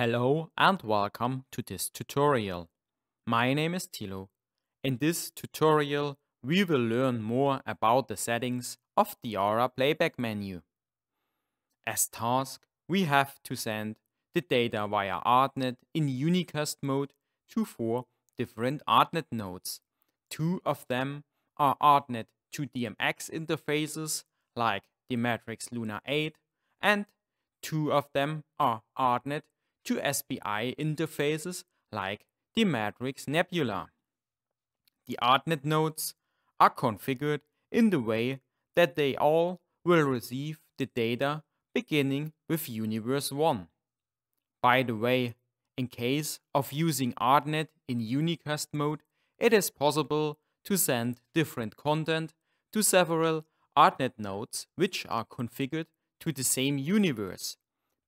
Hello and welcome to this tutorial. My name is Tilo. In this tutorial we will learn more about the settings of the Aura playback menu. As task we have to send the data via ArtNet in unicast mode to four different ArtNet nodes. Two of them are ArtNet to DMX interfaces like the Matrix Luna 8 and two of them are ArtNet to SPI interfaces like the Matrix Nebula. The ArtNet nodes are configured in the way that they all will receive the data beginning with Universe 1. By the way, in case of using ArtNet in unicast mode, it is possible to send different content to several ArtNet nodes which are configured to the same universe,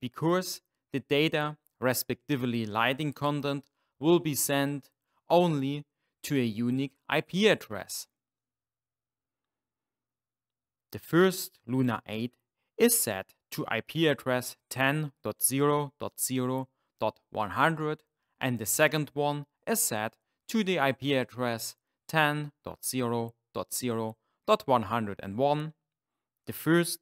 because the data respectively lighting content, will be sent only to a unique IP address. The first Luna 8 is set to IP address 10.0.0.100 and the second one is set to the IP address 10.0.0.101. The first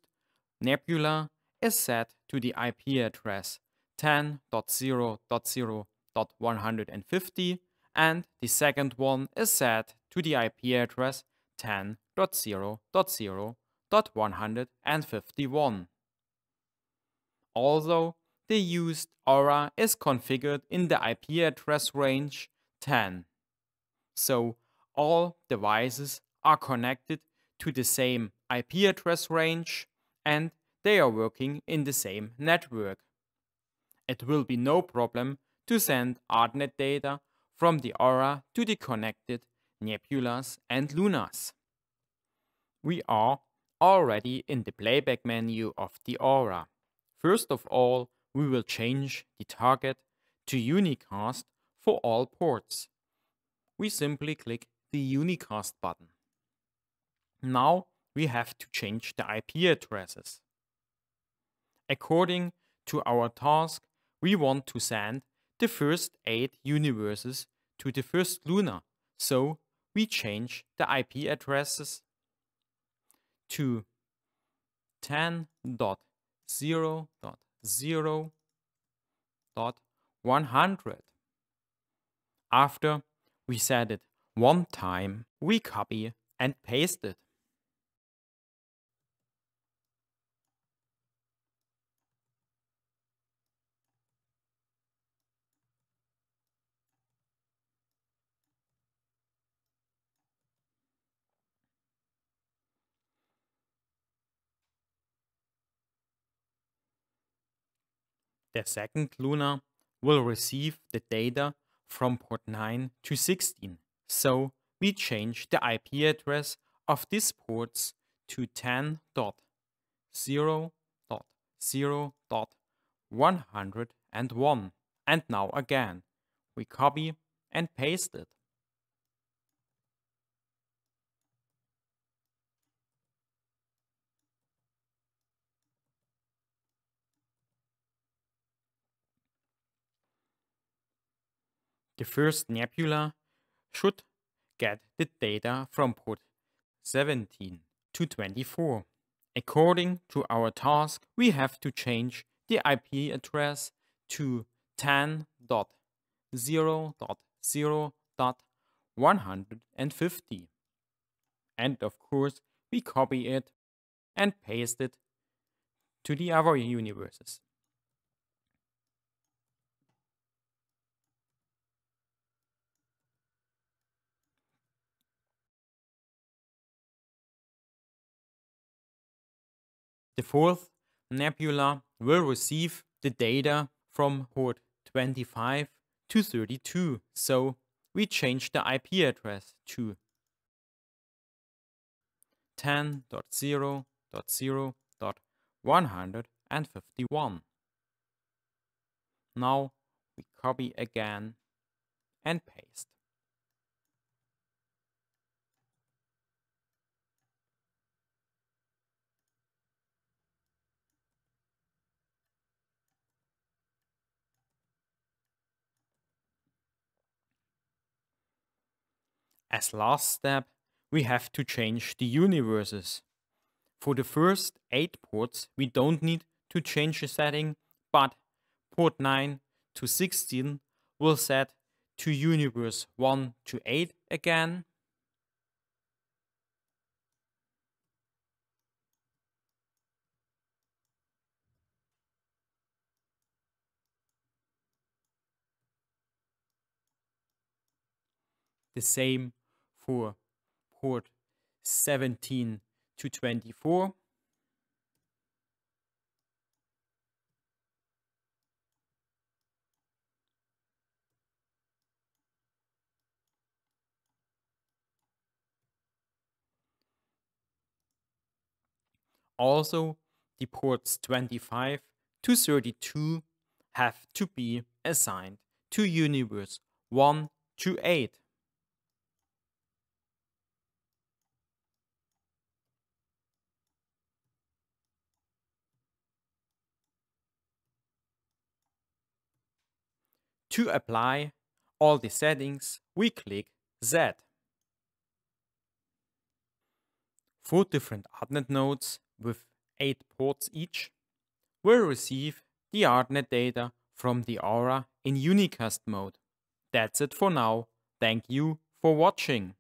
Nebula is set to the IP address 10.0.0.150 and the second one is set to the IP address 10.0.0.151. Although the used aura is configured in the IP address range 10. So all devices are connected to the same IP address range and they are working in the same network. It will be no problem to send Arnet data from the aura to the connected nebulas and lunas. We are already in the playback menu of the aura. First of all, we will change the target to unicast for all ports. We simply click the unicast button. Now we have to change the IP addresses. According to our task, we want to send the first 8 universes to the first Luna, so we change the IP addresses to 10.0.0.100. After we set it one time, we copy and paste it. The second Luna will receive the data from port 9 to 16, so we change the IP address of these ports to 10.0.0.101. And now again, we copy and paste it. The first nebula should get the data from port 17 to 24. According to our task, we have to change the IP address to 10.0.0.150. And of course, we copy it and paste it to the other universes. The fourth nebula will receive the data from port 25 to 32, so we change the IP address to 10.0.0.151. Now we copy again and paste. As last step, we have to change the universes. For the first 8 ports, we don't need to change the setting, but port 9 to 16 will set to universe 1 to 8 again. The same for port 17 to 24. Also, the ports 25 to 32 have to be assigned to universe 1 to 8. To apply all the settings, we click Z. Four different ArtNet nodes with 8 ports each will receive the ArtNet data from the Aura in unicast mode. That's it for now. Thank you for watching.